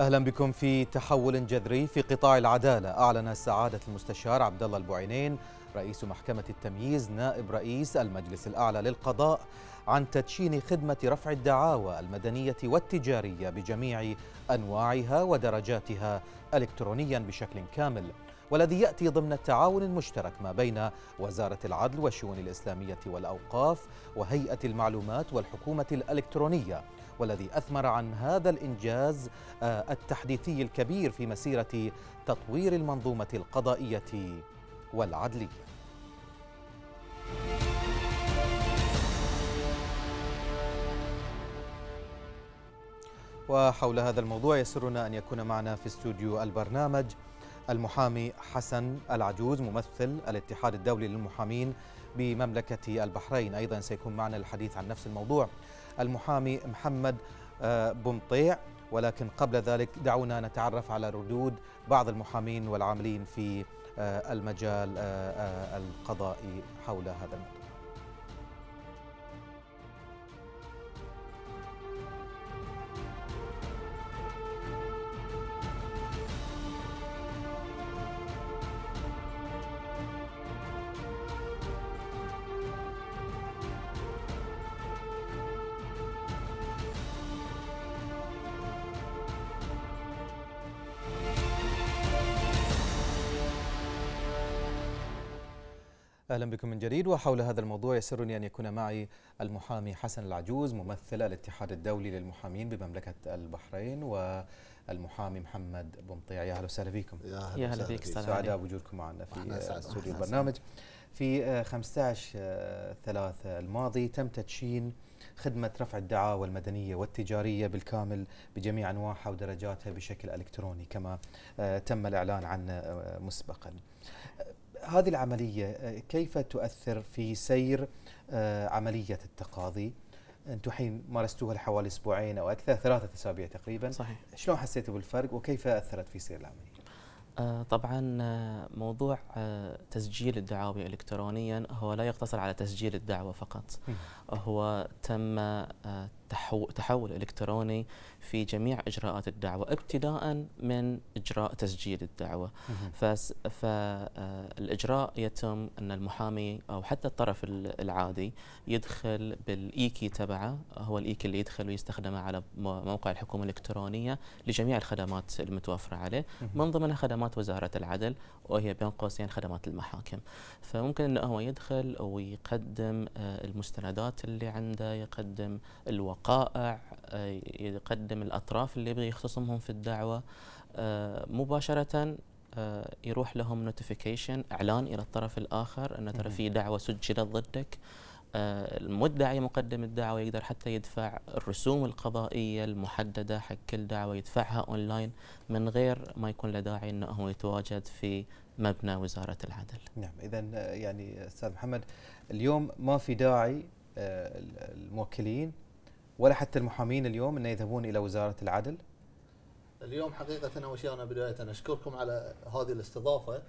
اهلا بكم في تحول جذري في قطاع العداله اعلن سعاده المستشار عبد الله البعينين رئيس محكمه التمييز نائب رئيس المجلس الاعلى للقضاء عن تدشين خدمه رفع الدعاوى المدنيه والتجاريه بجميع انواعها ودرجاتها الكترونيا بشكل كامل والذي ياتي ضمن التعاون المشترك ما بين وزاره العدل والشؤون الاسلاميه والاوقاف وهيئه المعلومات والحكومه الالكترونيه والذي أثمر عن هذا الإنجاز آه، التحديثي الكبير في مسيرة تطوير المنظومة القضائية والعدلية وحول هذا الموضوع يسرنا أن يكون معنا في استوديو البرنامج المحامي حسن العجوز ممثل الاتحاد الدولي للمحامين بمملكة البحرين أيضا سيكون معنا الحديث عن نفس الموضوع المحامي محمد آه، بمطيع ولكن قبل ذلك دعونا نتعرف على ردود بعض المحامين والعاملين في آه، المجال آه، القضائي حول هذا الموضوع أهلا بكم من جديد وحول هذا الموضوع يسرني أن يكون معي المحامي حسن العجوز ممثل الاتحاد الدولي للمحامين بمملكة البحرين والمحامي محمد يا أهلا وسهلا بكم يا أهلا بك سعداء بوجودكم معنا في استوديو البرنامج في 15 ثلاثة الماضي تم تدشين خدمة رفع الدعاوى المدنية والتجارية بالكامل بجميع أنواعها ودرجاتها بشكل إلكتروني كما آه، تم الإعلان عنه آه، مسبقا هذه العملية آه، كيف تؤثر في سير آه، عملية التقاضي أنتم حين مارستوها لحوالي أسبوعين أو أكثر ثلاثة أسابيع تقريبا صحيح شلون حسيتوا بالفرق وكيف أثرت في سير العملية؟ آه، طبعا موضوع تسجيل الدعاوي الكترونيا هو لا يقتصر على تسجيل الدعوه فقط هو تم تحول الكتروني في جميع اجراءات الدعوه ابتداء من اجراء تسجيل الدعوه فالاجراء يتم ان المحامي او حتى الطرف العادي يدخل بالايكي تبعه هو الايكي اللي يدخل ويستخدمه على موقع الحكومه الالكترونيه لجميع الخدمات المتوفره عليه من ضمنها خدمات وزاره العدل وهي بين قوسين خدمات المحاكم فممكن انه هو يدخل ويقدم آه، المستندات اللي عنده يقدم الوقت وقائع آه، يقدم الأطراف اللي يبغي يختصمهم في الدعوة آه، مباشرة آه، يروح لهم نوتيفيكيشن إعلان إلى الطرف الآخر أن ترى في دعوة سجلت ضدك المدعي مقدم الدعوة يقدر حتى يدفع الرسوم القضائية المحددة حق كل دعوة يدفعها أونلاين من غير ما يكون له داعي أنه هو يتواجد في مبنى وزارة العدل نعم إذا يعني أستاذ محمد اليوم ما في داعي الموكلين ولا حتى المحامين اليوم أن يذهبون إلى وزارة العدل؟ اليوم حقيقة أول شيء أنا بداية أشكركم على هذه الاستضافة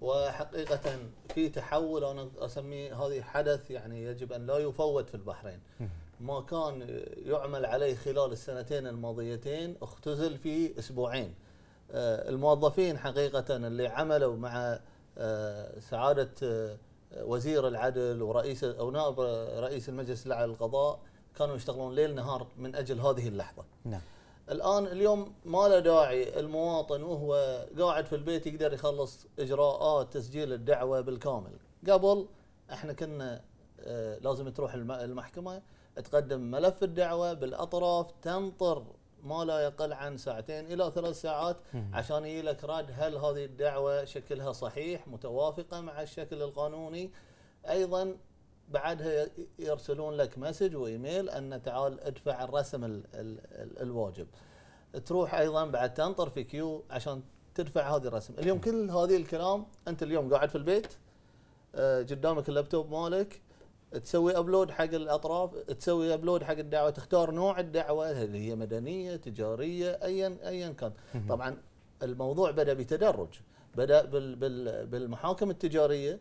وحقيقة في تحول أنا أسميه هذه حدث يعني يجب أن لا يفوت في البحرين ما كان يعمل عليه خلال السنتين الماضيتين اختزل في أسبوعين آه، الموظفين حقيقة اللي عملوا مع آه، سعادة آه، وزير العدل ورئيس أو نائب رئيس المجلس الأعلى للقضاء كانوا يشتغلون ليل نهار من اجل هذه اللحظه. نعم. الان اليوم ما له داعي المواطن وهو قاعد في البيت يقدر يخلص اجراءات تسجيل الدعوه بالكامل. قبل احنا كنا آه، لازم تروح المحكمه تقدم ملف الدعوه بالاطراف تنطر ما لا يقل عن ساعتين الى ثلاث ساعات عشان يجي لك رد هل هذه الدعوه شكلها صحيح متوافقه مع الشكل القانوني ايضا بعدها يرسلون لك مسج وايميل ان تعال ادفع الرسم الـ الـ الـ الواجب تروح ايضا بعد تنطر في كيو عشان تدفع هذه الرسم اليوم كل هذه الكلام انت اليوم قاعد في البيت آه، قدامك اللابتوب مالك تسوي ابلود حق الاطراف تسوي ابلود حق الدعوه تختار نوع الدعوه هل هي مدنيه تجاريه ايا ايا كان طبعا الموضوع بدا بتدرج بدا بالمحاكم التجاريه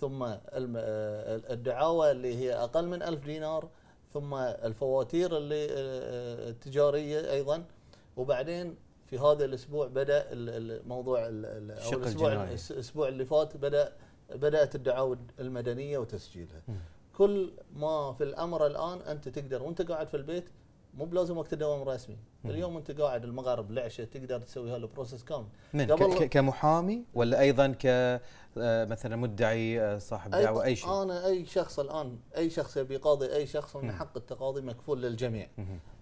ثم آه، الدعاوى اللي هي أقل من ألف دينار ثم الفواتير اللي آه، آه، التجارية أيضا وبعدين في هذا الأسبوع بدأ الموضوع أو الأسبوع الأسبوع اللي فات بدأ بدأت الدعاوى المدنية وتسجيلها كل ما في الأمر الآن أنت تقدر وأنت قاعد في البيت مو بلازم وقت الدوام الرسمي اليوم انت قاعد المغرب العشاء تقدر تسوي هالبروسيس كامل من قبل كمحامي ولا ايضا ك آه، مثلا مدعي آه، صاحب دعوه اي شيء انا اي شخص الان اي شخص يبي يقاضي اي شخص ان حق التقاضي مكفول للجميع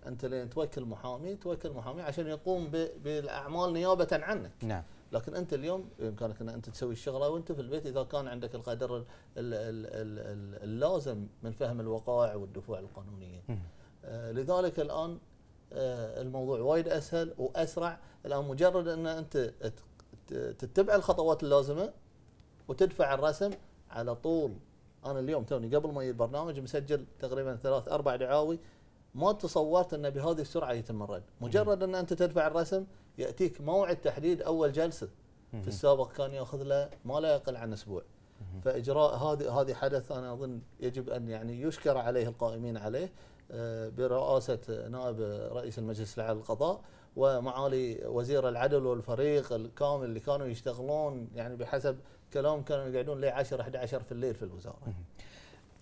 انت لين توكل محامي توكل محامي عشان يقوم بالاعمال نيابه عنك نعم لكن انت اليوم بامكانك ان انت تسوي الشغله وانت في البيت اذا كان عندك القدر اللازم من فهم الوقائع والدفوع القانونيه آه، لذلك الان آه، الموضوع وايد اسهل واسرع الان مجرد ان انت تتبع الخطوات اللازمه وتدفع الرسم على طول انا اليوم توني قبل ما يجي البرنامج مسجل تقريبا ثلاث اربع دعاوي ما تصورت انه بهذه السرعه يتم الرد، مجرد ان انت تدفع الرسم ياتيك موعد تحديد اول جلسه في السابق كان ياخذ له ما لا يقل عن اسبوع. فاجراء هذه هذه حدث انا اظن يجب ان يعني يشكر عليه القائمين عليه برئاسة نائب رئيس المجلس الأعلى للقضاء ومعالي وزير العدل والفريق الكامل اللي كانوا يشتغلون يعني بحسب كلام كانوا يقعدون لي 10 11 في الليل في الوزارة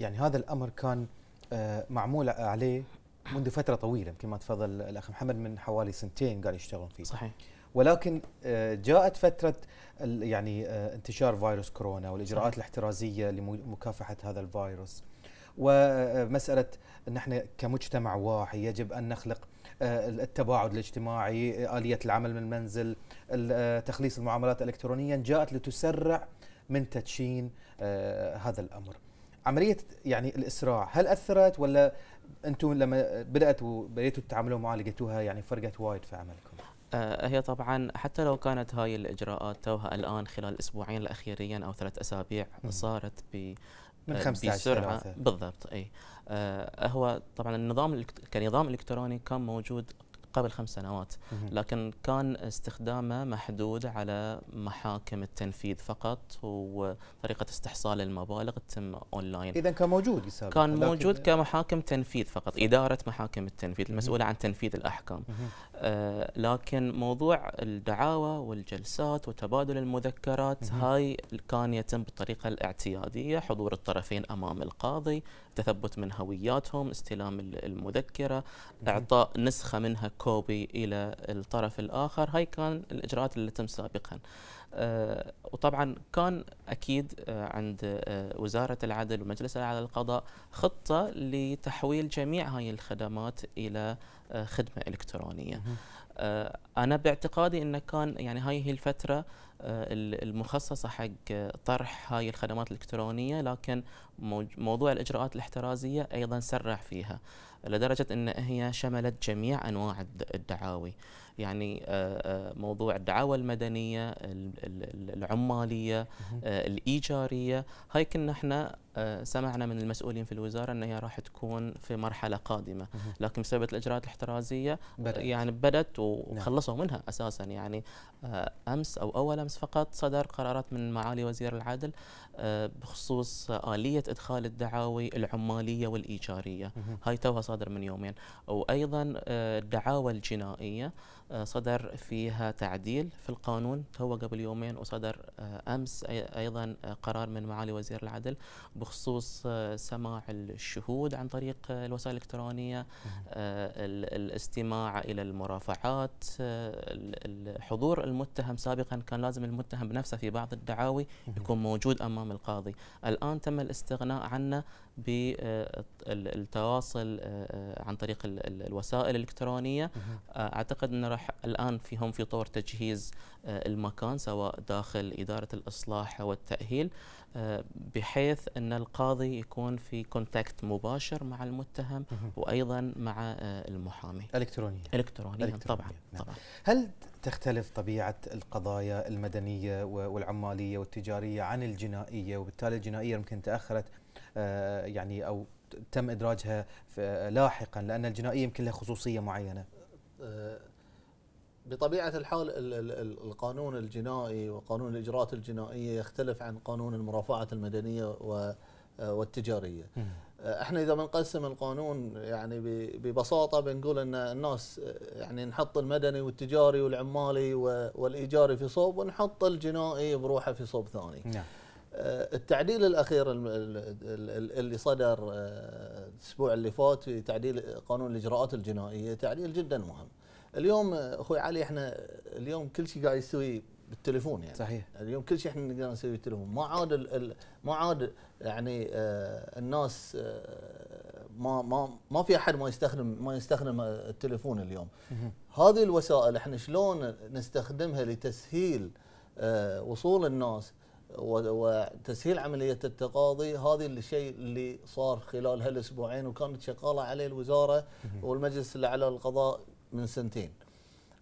يعني هذا الأمر كان آه، معمول عليه منذ فترة طويلة مثل ما تفضل الأخ محمد من حوالي سنتين قاعد يشتغلون فيه صحيح ولكن آه، جاءت فترة يعني آه، انتشار فيروس كورونا والإجراءات الاحترازية لمكافحة هذا الفيروس ومساله ان احنا كمجتمع واعي يجب ان نخلق آه، التباعد الاجتماعي، اليه العمل من المنزل، آه، تخليص المعاملات الالكترونيا جاءت لتسرع من تدشين آه، هذا الامر. عمليه يعني الاسراع هل اثرت ولا انتم لما بدات وبديتوا تتعاملوا معها لقيتوها يعني فرقت وايد في عملكم؟ هي طبعا حتى لو كانت هاي الاجراءات توها الان خلال الاسبوعين الاخيرين او ثلاث اسابيع صارت ب من 15 آه، بالضبط اي آه، هو طبعا النظام كنظام الكتروني كان موجود قبل خمس سنوات لكن كان استخدامه محدود على محاكم التنفيذ فقط وطريقة استحصال المبالغ تتم أونلاين إذا كان موجود كان موجود كمحاكم تنفيذ فقط إدارة محاكم التنفيذ المسؤولة عن تنفيذ الأحكام آه، لكن موضوع الدعاوى والجلسات وتبادل المذكرات هاي كان يتم بالطريقة الاعتيادية حضور الطرفين أمام القاضي التثبت من هوياتهم استلام المذكرة إعطاء نسخة منها كوبي إلى الطرف الآخر هاي كان الإجراءات اللي تم سابقا آه، وطبعا كان اكيد آه، عند آه، وزاره العدل ومجلس العدل القضاء خطه لتحويل جميع هاي الخدمات الى خدمه الكترونيه آه، انا باعتقادي انه كان يعني هاي هي الفتره آه، المخصصه حق طرح هاي الخدمات الالكترونيه لكن موضوع الاجراءات الاحترازيه ايضا سرع فيها لدرجه ان هي شملت جميع انواع الدعاوي يعني آه، موضوع الدعاوى المدنيه العماليه الايجاريه هاي كنا احنا آه، سمعنا من المسؤولين في الوزاره ان هي راح تكون في مرحله قادمه لكن بسبب الاجراءات الاحترازيه بدأت. يعني بدت نعم. وخلصوا منها اساسا يعني آه، امس او اول امس فقط صدر قرارات من معالي وزير العدل آه، بخصوص اليه ادخال الدعاوي العماليه والايجاريه هاي توها صادر من يومين وايضا الدعاوى الجنائيه صدر فيها تعديل في القانون توه قبل يومين وصدر امس ايضا قرار من معالي وزير العدل بخصوص آه، سماع الشهود عن طريق آه، الوسائل الإلكترونية آه، الاستماع إلى المرافعات حضور المتهم سابقا كان لازم المتهم بنفسه في بعض الدعاوي يكون موجود أمام القاضي الآن تم الاستغناء عنه بالتواصل عن طريق الوسائل الإلكترونية أعتقد أن راح الآن فيهم في طور تجهيز المكان سواء داخل إدارة الإصلاح والتأهيل بحيث ان القاضي يكون في كونتاكت مباشر مع المتهم وايضا مع آه، المحامي الكترونيا الكترونيا, طبعا طبعا نعم. هل تختلف طبيعه القضايا المدنيه والعماليه والتجاريه عن الجنائيه وبالتالي الجنائيه يمكن تاخرت آه، يعني او تم ادراجها آه، لاحقا لان الجنائيه يمكن لها خصوصيه معينه بطبيعه الحال القانون الجنائي وقانون الاجراءات الجنائيه يختلف عن قانون المرافعه المدنيه والتجاريه. احنا اذا بنقسم القانون يعني ببساطه بنقول ان الناس يعني نحط المدني والتجاري والعمالي والايجاري في صوب ونحط الجنائي بروحه في صوب ثاني. نعم. آه، التعديل الاخير اللي صدر آه، الاسبوع اللي فات في تعديل قانون الاجراءات الجنائيه تعديل جدا مهم. اليوم اخوي علي احنا اليوم كل شيء قاعد يستوي بالتليفون يعني صحيح اليوم كل شيء احنا نقدر نسويه بالتليفون ما عاد ال ما عاد يعني آه الناس آه ما ما ما في احد ما يستخدم ما يستخدم التليفون اليوم هذه الوسائل احنا شلون نستخدمها لتسهيل آه وصول الناس وتسهيل عمليه التقاضي هذه الشيء اللي صار خلال هالاسبوعين وكانت شغاله عليه الوزاره والمجلس الاعلى للقضاء من سنتين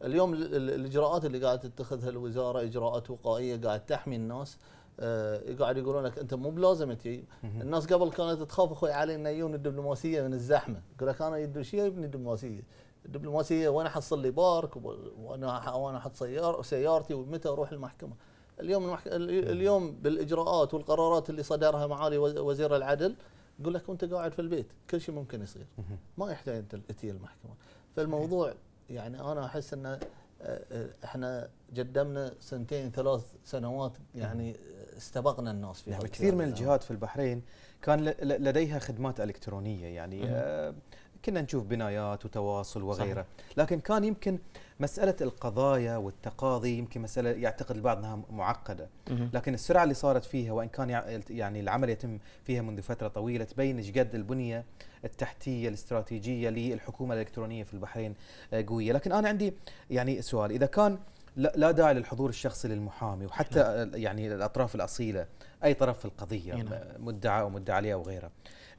اليوم الاجراءات اللي قاعد تتخذها الوزاره اجراءات وقائيه قاعد تحمي الناس آه قاعد يقولون لك انت مو بلازم تجي الناس قبل كانت تخاف اخوي علي انه يجون الدبلوماسيه من الزحمه يقول لك انا يدري شيء ابني الدبلوماسيه الدبلوماسيه وين احصل لي بارك وانا وانا احط سيار سيارتي ومتى اروح المحكمه اليوم المحك... اليوم بالاجراءات والقرارات اللي صدرها معالي وزير العدل يقول لك وانت قاعد في البيت كل شيء ممكن يصير ما يحتاج انت تاتي المحكمه فالموضوع يعني انا احس انه آه، آه، احنا قدمنا سنتين ثلاث سنوات يعني استبقنا الناس في نعم، كثير من الجهات في البحرين كان لديها خدمات الكترونيه يعني كنا نشوف بنايات وتواصل وغيره صحيح. لكن كان يمكن مساله القضايا والتقاضي يمكن مساله يعتقد البعض انها معقده لكن السرعه اللي صارت فيها وان كان يعني العمل يتم فيها منذ فتره طويله تبين ايش قد البنيه التحتيه الاستراتيجيه للحكومه الالكترونيه في البحرين آه، قويه لكن انا عندي يعني سؤال اذا كان لا داعي للحضور الشخصي للمحامي وحتى نعم. آه، يعني الاطراف الاصيله اي طرف في القضيه نعم. مدعى او مدعى عليه او غيره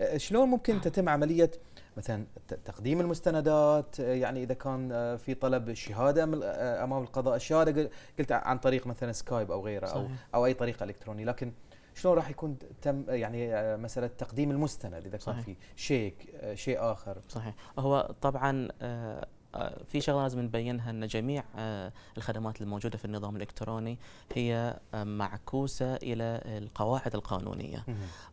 أه، شلون ممكن تتم عمليه مثلا تقديم المستندات أه، يعني اذا كان أه، في طلب شهاده امام القضاء الشهاده قلت عن طريق مثلا سكايب او غيره صحيح. او او اي طريقه الكترونيه لكن شلون راح يكون تم يعني مساله تقديم المستند اذا كان في شيك شيء اخر صحيح هو طبعا آه، في شغله لازم نبينها ان جميع آه، الخدمات الموجوده في النظام الالكتروني هي آه، معكوسه الى القواعد القانونيه.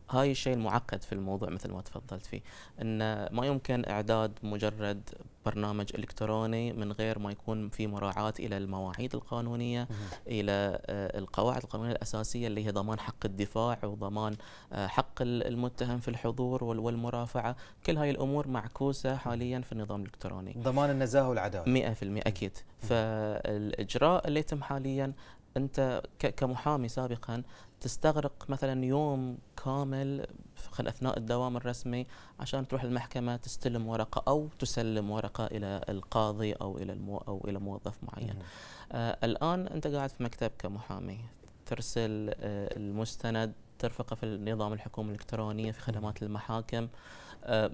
هاي الشيء المعقد في الموضوع مثل ما تفضلت فيه، ان ما يمكن اعداد مجرد برنامج الكتروني من غير ما يكون في مراعاه الى المواعيد القانونيه الى آه، القواعد القانونيه الاساسيه اللي هي ضمان حق الدفاع وضمان آه، حق المتهم في الحضور والمرافعه كل هاي الامور معكوسه حاليا في النظام الالكتروني ضمان النزاهه والعداله 100% اكيد فالاجراء اللي يتم حاليا انت كمحامي سابقا تستغرق مثلا يوم كامل اثناء الدوام الرسمي عشان تروح المحكمه تستلم ورقه او تسلم ورقه الى القاضي او الى المو او الى موظف معين. آه الان انت قاعد في مكتب كمحامي ترسل آه المستند ترفقه في النظام الحكومي الالكتروني في خدمات المحاكم آه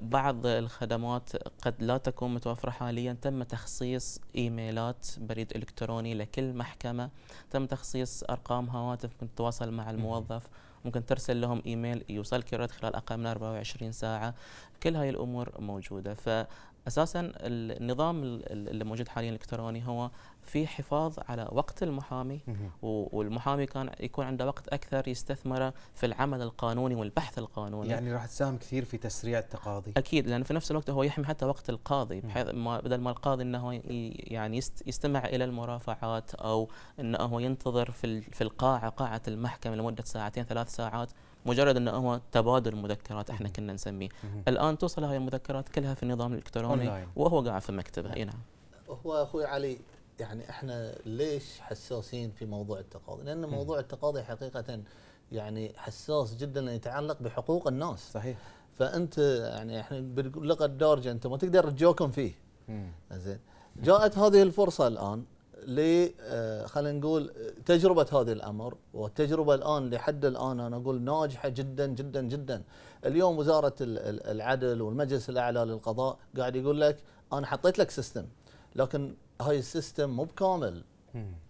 بعض الخدمات قد لا تكون متوفرة حاليا تم تخصيص إيميلات بريد إلكتروني لكل محكمة تم تخصيص أرقام هواتف ممكن تتواصل مع الموظف ممكن ترسل لهم إيميل يوصلك الرد خلال أقل من 24 ساعة كل هاي الأمور موجودة ف اساسا النظام اللي موجود حاليا الالكتروني هو في حفاظ على وقت المحامي والمحامي كان يكون عنده وقت اكثر يستثمره في العمل القانوني والبحث القانوني يعني راح تساهم كثير في تسريع التقاضي اكيد لان في نفس الوقت هو يحمي حتى وقت القاضي بحيث ما بدل ما القاضي انه يعني يستمع الى المرافعات او انه هو ينتظر في في القاعه قاعه المحكمه لمده ساعتين ثلاث ساعات مجرد انه هو تبادل مذكرات احنا كنا نسميه الان توصل هاي المذكرات كلها في النظام الالكتروني وهو قاعد في مكتبه اي نعم هو اخوي علي يعني احنا ليش حساسين في موضوع التقاضي؟ لان موضوع التقاضي حقيقه يعني حساس جدا يتعلق بحقوق الناس. صحيح. فانت يعني احنا باللغه الدارجه انت ما تقدر تجوكم فيه. زين جاءت هذه الفرصه الان ل آه، خلينا نقول تجربه هذا الامر والتجربه الان لحد الان انا اقول ناجحه جدا جدا جدا. اليوم وزاره العدل والمجلس الاعلى للقضاء قاعد يقول لك انا حطيت لك سيستم لكن هاي السيستم مو بكامل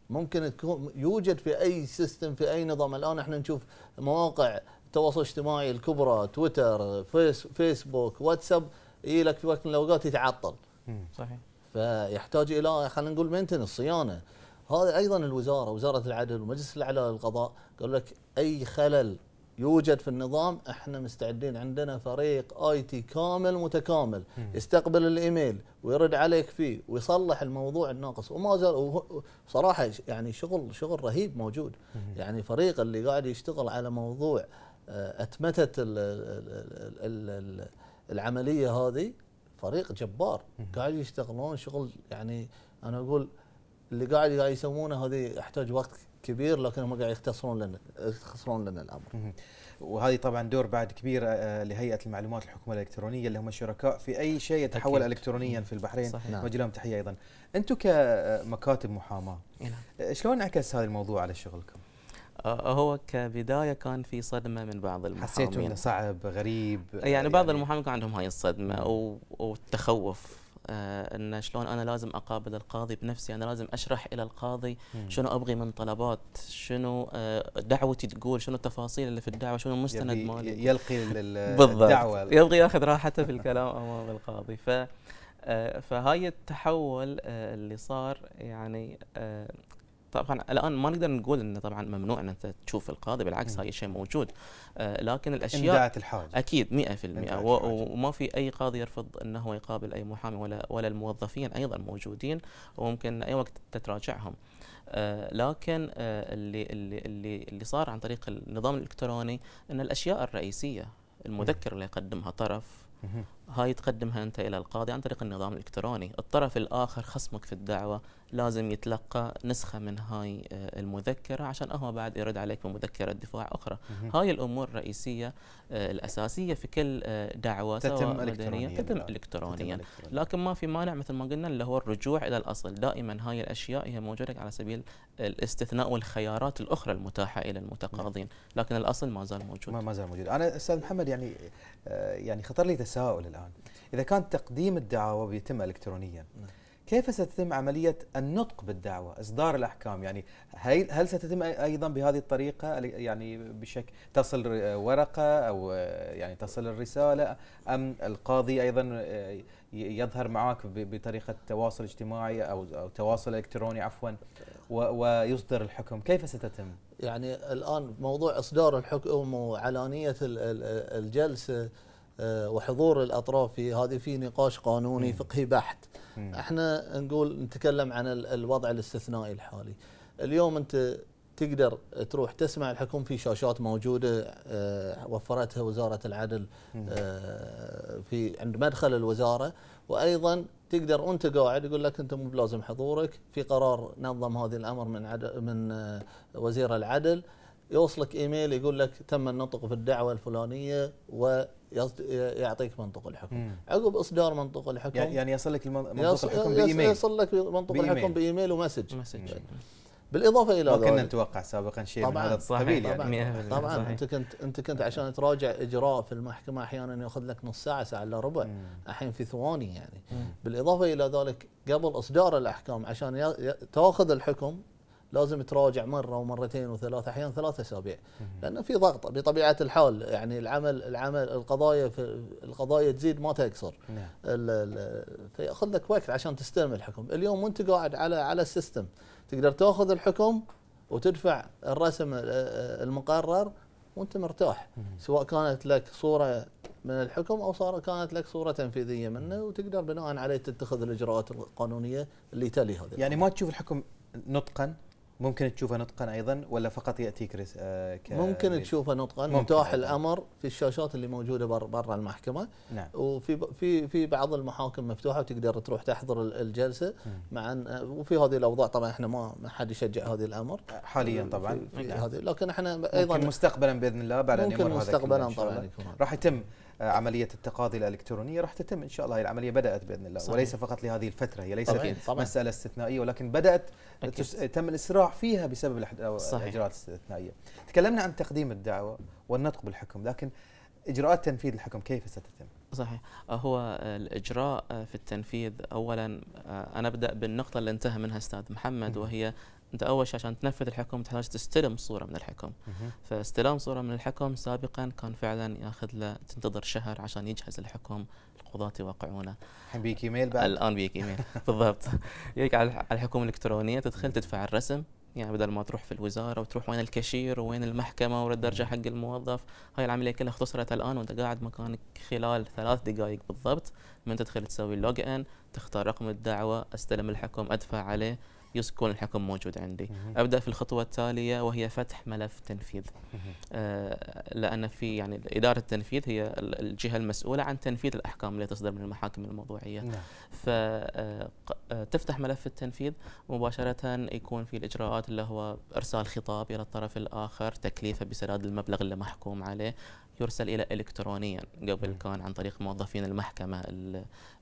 ممكن تكون يوجد في اي سيستم في اي نظام الان احنا نشوف مواقع التواصل الاجتماعي الكبرى تويتر فيس فيسبوك واتساب يجي لك في وقت من الاوقات يتعطل صحيح فيحتاج الى خلينا نقول مينتنس صيانه هذا ايضا الوزاره وزاره العدل ومجلس الاعلى للقضاء قال لك اي خلل يوجد في النظام احنا مستعدين عندنا فريق اي تي كامل متكامل يستقبل الايميل ويرد عليك فيه ويصلح الموضوع الناقص وما زال صراحه يعني شغل شغل رهيب موجود يعني فريق اللي قاعد يشتغل على موضوع آه، اتمتت العمليه هذه فريق جبار قاعد يشتغلون شغل يعني انا اقول اللي قاعد قاعد يسوونه هذه يحتاج وقت كبير لكنهم قاعد يختصرون لنا يختصرون لنا الامر. وهذه طبعا دور بعد كبير آه، لهيئه المعلومات الحكومه الالكترونيه اللي هم شركاء في اي شيء يتحول أكيد. الكترونيا في البحرين نوجه نعم. لهم تحيه ايضا. انتم كمكاتب آه، محاماه نعم. آه، شلون انعكس هذا الموضوع على شغلكم؟ هو كبدايه كان في صدمه من بعض المحامين حسيتوا انه صعب غريب يعني, يعني بعض المحامين كان عندهم هاي الصدمه والتخوف آه، ان شلون انا لازم اقابل القاضي بنفسي انا لازم اشرح الى القاضي شنو ابغي من طلبات شنو آه، دعوتي تقول شنو التفاصيل اللي في الدعوه شنو المستند مالي يلقي الدعوه يبغي ياخذ راحته في الكلام امام القاضي ف آه، فهاي التحول اللي صار يعني طبعا الان ما نقدر نقول انه طبعا ممنوع ان انت تشوف القاضي بالعكس هاي شيء موجود آه، لكن الاشياء دعت الحاجه اكيد 100% وما في اي قاضي يرفض انه هو يقابل اي محامي ولا ولا الموظفين ايضا موجودين وممكن اي وقت تتراجعهم آه، لكن آه، اللي اللي اللي صار عن طريق النظام الالكتروني ان الاشياء الرئيسيه المذكر اللي يقدمها طرف هاي تقدمها أنت إلى القاضي عن طريق النظام الإلكتروني الطرف الآخر خصمك في الدعوة لازم يتلقى نسخة من هاي آه، المذكرة عشان هو بعد يرد عليك بمذكرة دفاع أخرى هاي الأمور الرئيسية آه، الأساسية في كل آه، دعوة تتم سواء إلكترونيا تتم إلكترونيا تتم لكن ما في مانع مثل ما قلنا اللي هو الرجوع إلى الأصل دائما هاي الأشياء هي موجودة على سبيل الاستثناء والخيارات الأخرى المتاحة إلى المتقاضين نعم. لكن الأصل ما زال موجود ما, زال موجود أنا أستاذ محمد يعني يعني خطر لي تساؤل الان اذا كان تقديم الدعاوى بيتم الكترونيا نعم. كيف ستتم عمليه النطق بالدعوه اصدار الاحكام يعني هل ستتم ايضا بهذه الطريقه يعني بشكل تصل ورقه او آه، يعني تصل الرساله ام القاضي ايضا آه، يظهر معك بطريقه تواصل اجتماعي او او تواصل الكتروني عفوا ويصدر الحكم كيف ستتم يعني الان موضوع اصدار الحكم وعلانيه الجلسه آه، وحضور الاطراف في هذه في نقاش قانوني فقهي بحت احنا نقول نتكلم عن الوضع الاستثنائي الحالي اليوم انت تقدر تروح تسمع الحكم في شاشات موجوده آه، وفرتها وزاره العدل آه، في عند مدخل الوزاره وايضا تقدر وانت قاعد يقول لك انت مو بلازم حضورك في قرار نظم هذا الامر من من وزير العدل يوصلك ايميل يقول لك تم النطق في الدعوه الفلانيه و يعطيك منطق الحكم مم. عقب اصدار منطق الحكم يعني, يعني يصل لك منطق الحكم بايميل يصل لك منطق بإيميل. الحكم بايميل ومسج مسج بالاضافه الى ذلك ما كنا نتوقع سابقا شيء طبعا من هذا يعني. طبعا يعني طبعا صحيح. انت كنت انت كنت عشان تراجع اجراء في المحكمه احيانا ياخذ لك نص ساعه ساعه الا ربع الحين في ثواني يعني مم. بالاضافه الى ذلك قبل اصدار الاحكام عشان تاخذ الحكم لازم تراجع مره ومرتين وثلاث احيانا ثلاث اسابيع لان في ضغط بطبيعه الحال يعني العمل العمل القضايا في القضايا تزيد ما تقصر نعم. فياخذ لك وقت عشان تستلم الحكم اليوم وانت قاعد على على السيستم تقدر تاخذ الحكم وتدفع الرسم آه، آه، المقرر وانت مرتاح سواء كانت لك صوره من الحكم او صار كانت لك صوره تنفيذيه منه وتقدر بناء عليه تتخذ الاجراءات القانونيه اللي تلي هذه يعني ما تشوف الحكم نطقا ممكن تشوفه نطقا ايضا ولا فقط ياتيك كريس آه ممكن تشوفه نطقا متاح الامر في الشاشات اللي موجوده بر... برا المحكمه نعم. وفي في في بعض المحاكم مفتوحه وتقدر تروح تحضر الجلسه مع آه، وفي هذه الاوضاع طبعا احنا ما ما حد يشجع هذا الامر آه، حاليا طبعا في... في نعم. هذه لكن احنا ايضا ممكن مستقبلا باذن الله بعد ان مستقبلا طبعا راح يتم آه، عمليه التقاضي الالكترونيه راح تتم ان شاء الله هي العمليه بدات باذن الله صحيح. وليس فقط لهذه الفتره هي ليست طبعًا. طبعًا. مساله استثنائيه ولكن بدات تس... تم الاسراع فيها بسبب الاجراءات الاستثنائيه تكلمنا عن تقديم الدعوه والنطق بالحكم لكن اجراءات تنفيذ الحكم كيف ستتم صحيح آه، هو الاجراء آه، في التنفيذ اولا انا ابدا بالنقطه اللي انتهى منها استاذ محمد وهي انت اول شيء عشان تنفذ الحكم تحتاج تستلم صوره من الحكم فاستلام صوره من الحكم سابقا كان فعلا ياخذ له تنتظر شهر عشان يجهز الحكم القضاة يوقعونه الحين بيك ايميل بعد الان بيك ايميل بالضبط يجيك على الحكومه الالكترونيه تدخل تدفع الرسم يعني بدل ما تروح في الوزاره وتروح وين الكاشير وين المحكمه ارجع حق الموظف هاي العمليه كلها اختصرت الان وانت قاعد مكانك خلال ثلاث دقائق بالضبط من تدخل تسوي لوج ان تختار رقم الدعوه استلم الحكم ادفع عليه يكون الحكم موجود عندي ابدا في الخطوه التاليه وهي فتح ملف تنفيذ آه، لان في يعني اداره التنفيذ هي الجهه المسؤوله عن تنفيذ الاحكام اللي تصدر من المحاكم الموضوعيه نعم. فتفتح آه، آه، ملف التنفيذ مباشره يكون في الاجراءات اللي هو ارسال خطاب الى الطرف الاخر تكليفه بسداد المبلغ اللي محكوم عليه يرسل إلى إلكترونيا قبل كان عن طريق موظفين المحكمة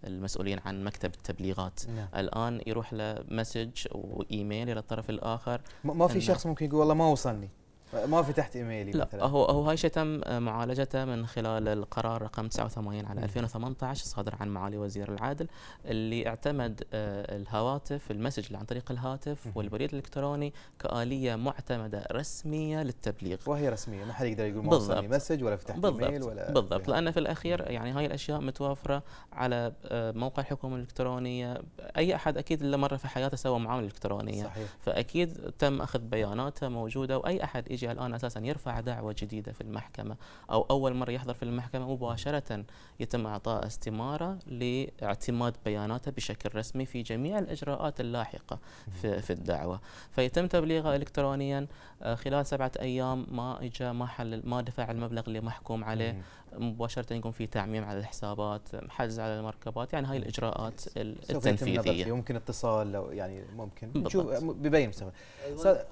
المسؤولين عن مكتب التبليغات نعم. الآن يروح له مسج وإيميل إلى الطرف الآخر ما في شخص ممكن يقول والله ما وصلني ما فتحت ايميلي لا مثلا. هو هو هاي تم آه، معالجته من خلال القرار رقم 89 على 2018 صادر عن معالي وزير العدل اللي اعتمد آه، الهواتف المسج اللي عن طريق الهاتف والبريد الالكتروني كاليه معتمده رسميه للتبليغ وهي رسميه ما حد يقدر يقول ما وصلني مسج ولا فتحت ايميل ولا بالضبط لان في الاخير يعني هاي الاشياء متوفره على آه، موقع الحكومه الالكترونيه اي احد اكيد الا مره في حياته سوى معامله الكترونيه صحيح. فاكيد تم اخذ بياناته موجوده واي احد يجي الآن أساسا يرفع دعوة جديدة في المحكمة أو أول مرة يحضر في المحكمة مباشرة يتم إعطاء استمارة لاعتماد بياناته بشكل رسمي في جميع الإجراءات اللاحقة في, في الدعوة فيتم تبليغه إلكترونيا آه، خلال سبعة أيام ما اجى ما حل ما دفع المبلغ اللي محكوم عليه مباشره يكون في تعميم على الحسابات حجز على المركبات يعني هاي الاجراءات التنفيذيه يمكن اتصال لو يعني ممكن نشوف ببين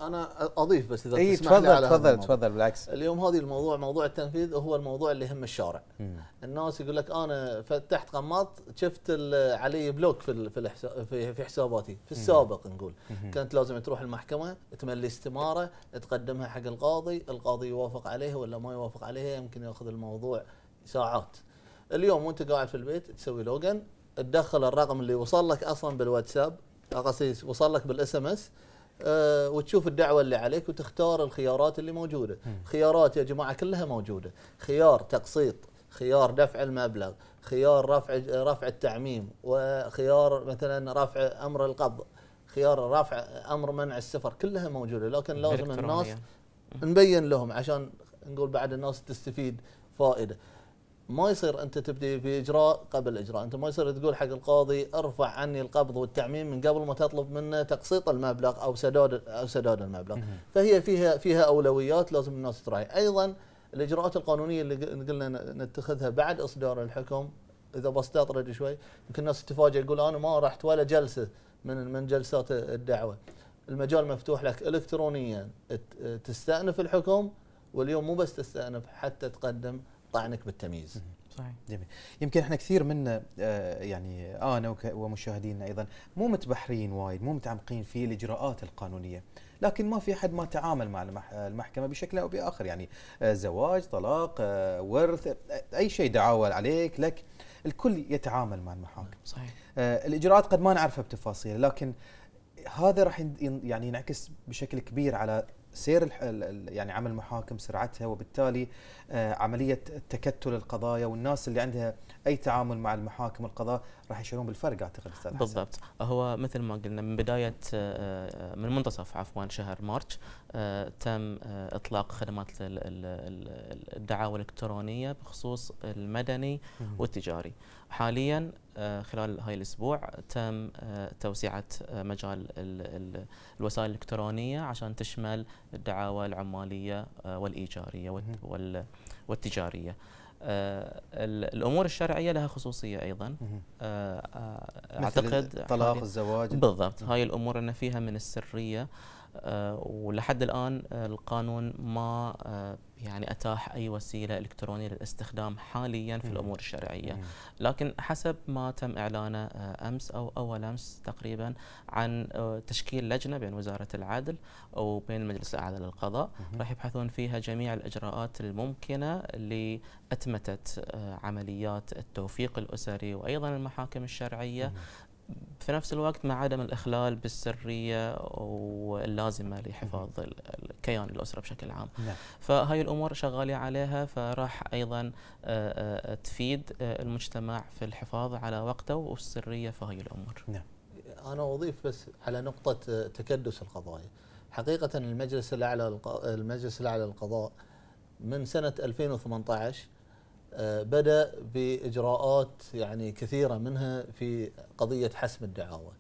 انا اضيف بس اذا اي تفضل تفضل تفضل بالعكس اليوم هذه الموضوع موضوع التنفيذ هو الموضوع اللي يهم الشارع مم. الناس يقول لك انا فتحت قماط شفت علي بلوك في في في حساباتي في السابق نقول مم. كانت لازم تروح المحكمه تملي استماره تقدمها حق القاضي القاضي يوافق عليها ولا ما يوافق عليها يمكن ياخذ الموضوع ساعات اليوم وانت قاعد في البيت تسوي لوجن تدخل الرقم اللي وصل لك اصلا بالواتساب اقصد وصل لك بالاس ام اس آه، وتشوف الدعوه اللي عليك وتختار الخيارات اللي موجوده، خيارات يا جماعه كلها موجوده، خيار تقسيط، خيار دفع المبلغ، خيار رفع رفع التعميم، وخيار مثلا رفع امر القبض، خيار رفع امر منع السفر، كلها موجوده لكن لازم الناس نبين لهم عشان نقول بعد الناس تستفيد فائده. ما يصير انت تبدي في اجراء قبل اجراء، انت ما يصير تقول حق القاضي ارفع عني القبض والتعميم من قبل ما تطلب منه تقسيط المبلغ او سداد او سداد المبلغ، فهي فيها فيها اولويات لازم الناس تراعي، ايضا الاجراءات القانونيه اللي قلنا نتخذها بعد اصدار الحكم اذا بستطرد شوي يمكن الناس تتفاجئ يقول انا ما رحت ولا جلسه من من جلسات الدعوه. المجال مفتوح لك الكترونيا تستانف الحكم واليوم مو بس تستانف حتى تقدم طعنك بالتمييز صحيح جميل يمكن احنا كثير منا آه، يعني انا ومشاهدينا ايضا مو متبحرين وايد مو متعمقين في الاجراءات القانونيه لكن ما في احد ما تعامل مع المحكمه بشكل او باخر يعني آه، زواج طلاق آه، ورث اي شيء دعاوى عليك لك الكل يتعامل مع المحاكم صحيح الاجراءات قد ما نعرفها بتفاصيل لكن هذا راح يعني ينعكس بشكل كبير على سير يعني عمل المحاكم سرعتها وبالتالي آه، عمليه تكتل القضايا والناس اللي عندها اي تعامل مع المحاكم والقضاء راح يشيلون بالفرق اعتقد استاذ بالضبط هو مثل ما قلنا من بدايه آه، آه، من منتصف عفوا شهر مارس آه، تم اطلاق خدمات الدعاوى الالكترونيه بخصوص المدني والتجاري حاليا خلال هاي الاسبوع تم توسعه مجال الوسائل الالكترونيه عشان تشمل الدعاوى العماليه والايجاريه والتجاريه آه الامور الشرعيه لها خصوصيه ايضا آه آه اعتقد طلاق الزواج بالضبط هاي الامور ان فيها من السريه آه ولحد الان القانون ما آه يعني اتاح اي وسيله الكترونيه للاستخدام حاليا في الامور الشرعيه لكن حسب ما تم اعلانه آه، امس او اول امس تقريبا عن آه، تشكيل لجنه بين وزاره العدل وبين مجلس الاعلى للقضاء راح يبحثون فيها جميع الاجراءات الممكنه لاتمته آه، عمليات التوفيق الاسري وايضا المحاكم الشرعيه في نفس الوقت مع عدم الإخلال بالسرية واللازمة لحفاظ الكيان الأسرة بشكل عام نعم. فهاي الأمور شغالة عليها فراح أيضا آه، آه، تفيد آه، المجتمع في الحفاظ على وقته والسرية في هاي الأمور نعم. أنا أضيف بس على نقطة تكدس القضايا حقيقة المجلس الأعلى المجلس الأعلى للقضاء من سنة 2018 آه، بدأ بإجراءات يعني كثيرة منها في قضية حسم الدعاوى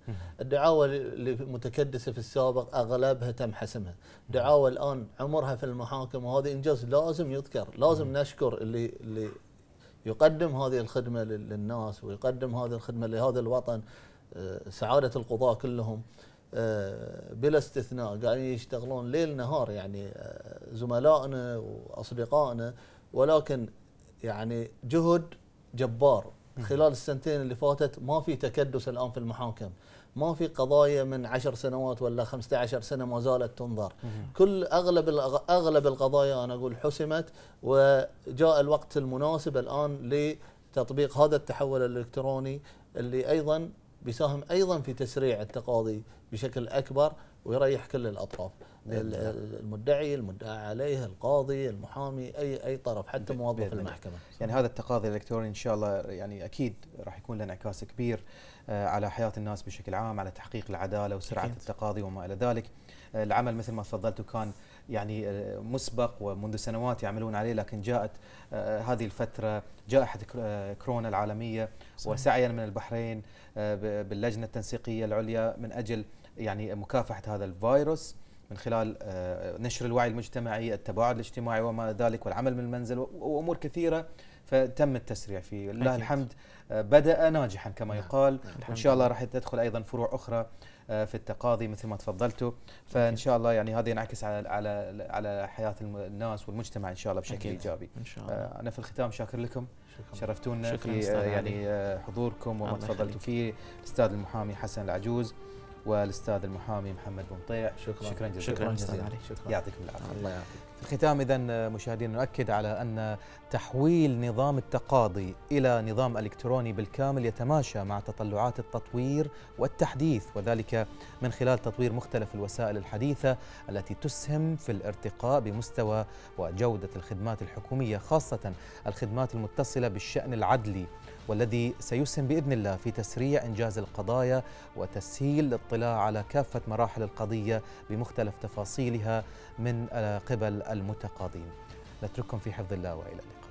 الدعاوى المتكدسة في السابق أغلبها تم حسمها دعاوى الآن عمرها في المحاكم وهذا إنجاز لازم يذكر لازم نشكر اللي, اللي يقدم هذه الخدمة للناس ويقدم هذه الخدمة لهذا الوطن آه، سعادة القضاة كلهم آه، بلا استثناء قاعدين يعني يشتغلون ليل نهار يعني زملائنا وأصدقائنا ولكن يعني جهد جبار خلال السنتين اللي فاتت ما في تكدس الان في المحاكم ما في قضايا من عشر سنوات ولا 15 سنه ما زالت تنظر كل اغلب اغلب القضايا انا اقول حسمت وجاء الوقت المناسب الان لتطبيق هذا التحول الالكتروني اللي ايضا بيساهم ايضا في تسريع التقاضي بشكل اكبر ويريح كل الاطراف المدعي المدعى عليه القاضي المحامي اي اي طرف حتى موظف المحكمه يعني هذا التقاضي الالكتروني ان شاء الله يعني اكيد راح يكون له انعكاس كبير آه، على حياه الناس بشكل عام على تحقيق العداله وسرعه أكيد. التقاضي وما الى ذلك آه، العمل مثل ما تفضلتوا كان يعني آه، مسبق ومنذ سنوات يعملون عليه لكن جاءت هذه الفتره جائحه كورونا العالميه وسعيا من البحرين باللجنه التنسيقيه العليا من اجل يعني مكافحه هذا الفيروس من خلال آه، نشر الوعي المجتمعي التباعد الاجتماعي وما ذلك والعمل من المنزل وامور كثيره فتم التسريع فيه لله الحمد آه، بدا ناجحا كما نعم. يقال نعم. وان شاء الله راح تدخل ايضا فروع اخرى آه، في التقاضي مثل ما تفضلتوا فان شاء الله يعني هذا ينعكس على على على حياه الناس والمجتمع ان شاء الله بشكل أكيد. ايجابي ان شاء الله انا في الختام شاكر لكم شكرا. شرفتونا في يعني حضوركم وما تفضلتوا فيه الاستاذ المحامي حسن العجوز والاستاذ المحامي محمد بمطيع شكرا شكرا جزيلا شكرا جزيلا شكرا يعطيكم العافيه الله يعافيك في الختام اذا مشاهدينا نؤكد على ان تحويل نظام التقاضي الى نظام الكتروني بالكامل يتماشى مع تطلعات التطوير والتحديث وذلك من خلال تطوير مختلف الوسائل الحديثه التي تسهم في الارتقاء بمستوى وجوده الخدمات الحكوميه خاصه الخدمات المتصله بالشان العدلي والذي سيسهم باذن الله في تسريع انجاز القضايا وتسهيل الاطلاع على كافه مراحل القضيه بمختلف تفاصيلها من آه، قبل المتقاضين. نترككم في حفظ الله والى اللقاء.